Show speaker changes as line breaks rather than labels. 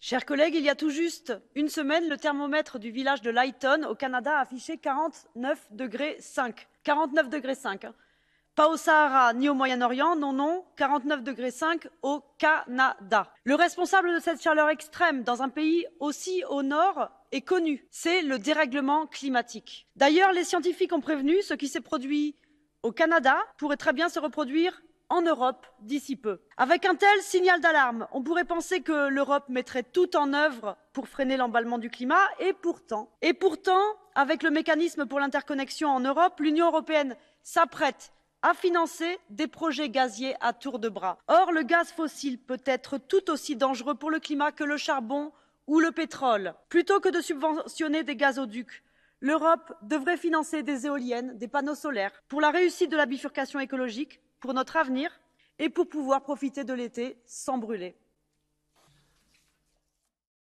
Chers collègues, il y a tout juste une semaine, le thermomètre du village de Lighton au Canada a affiché 49 degrés degrés hein. Pas au Sahara ni au Moyen-Orient, non, non, 49 degrés au Canada. Le responsable de cette chaleur extrême dans un pays aussi au nord est connu, c'est le dérèglement climatique. D'ailleurs, les scientifiques ont prévenu, ce qui s'est produit au Canada pourrait très bien se reproduire en Europe d'ici peu. Avec un tel signal d'alarme, on pourrait penser que l'Europe mettrait tout en œuvre pour freiner l'emballement du climat, et pourtant, et pourtant, avec le mécanisme pour l'interconnexion en Europe, l'Union européenne s'apprête à financer des projets gaziers à tour de bras. Or, le gaz fossile peut être tout aussi dangereux pour le climat que le charbon ou le pétrole. Plutôt que de subventionner des gazoducs, l'Europe devrait financer des éoliennes, des panneaux solaires. Pour la réussite de la bifurcation écologique, pour notre avenir et pour pouvoir profiter de l'été sans brûler.